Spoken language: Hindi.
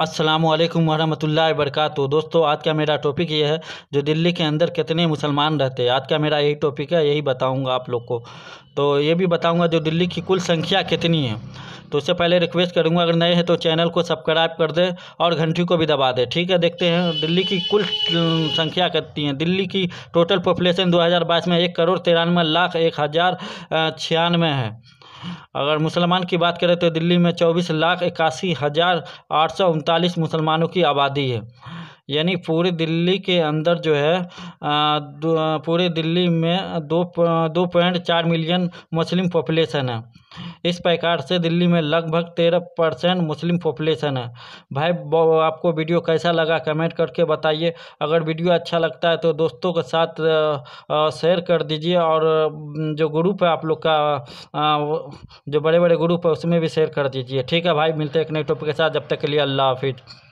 अस्सलाम वालेकुम वरहमतुल्लाहि वरकत दोस्तों आज का मेरा टॉपिक ये है जो दिल्ली के अंदर कितने मुसलमान रहते हैं आज का मेरा यही टॉपिक है यही बताऊंगा आप लोग को तो ये भी बताऊंगा जो दिल्ली की कुल संख्या कितनी है तो उससे पहले रिक्वेस्ट करूंगा अगर नए हैं तो चैनल को सब्सक्राइब कर दें और घंटी को भी दबा दें ठीक है देखते हैं दिल्ली की कुल संख्या कितनी है दिल्ली की टोटल पॉपुलेशन बाईस में एक करोड़ तिरानवे लाख एक हज़ार छियानवे है अगर मुसलमान की बात करें तो दिल्ली में चौबीस लाख इक्यासी हज़ार आठ सौ उनतालीस मुसलमानों की आबादी है यानी पूरी दिल्ली के अंदर जो है पूरे दिल्ली में दो दो पॉइंट चार मिलियन मुस्लिम पॉपुलेशन है इस प्रकार से दिल्ली में लगभग तेरह परसेंट मुस्लिम पॉपुलेशन है भाई आपको वीडियो कैसा लगा कमेंट करके बताइए अगर वीडियो अच्छा लगता है तो दोस्तों के साथ शेयर कर दीजिए और जो ग्रुप है आप लोग का जो बड़े बड़े ग्रुप है उसमें भी शेयर कर दीजिए ठीक है भाई मिलते हैं एक नए टॉपिक के साथ जब तक के लिए अल्लाह हाफिज़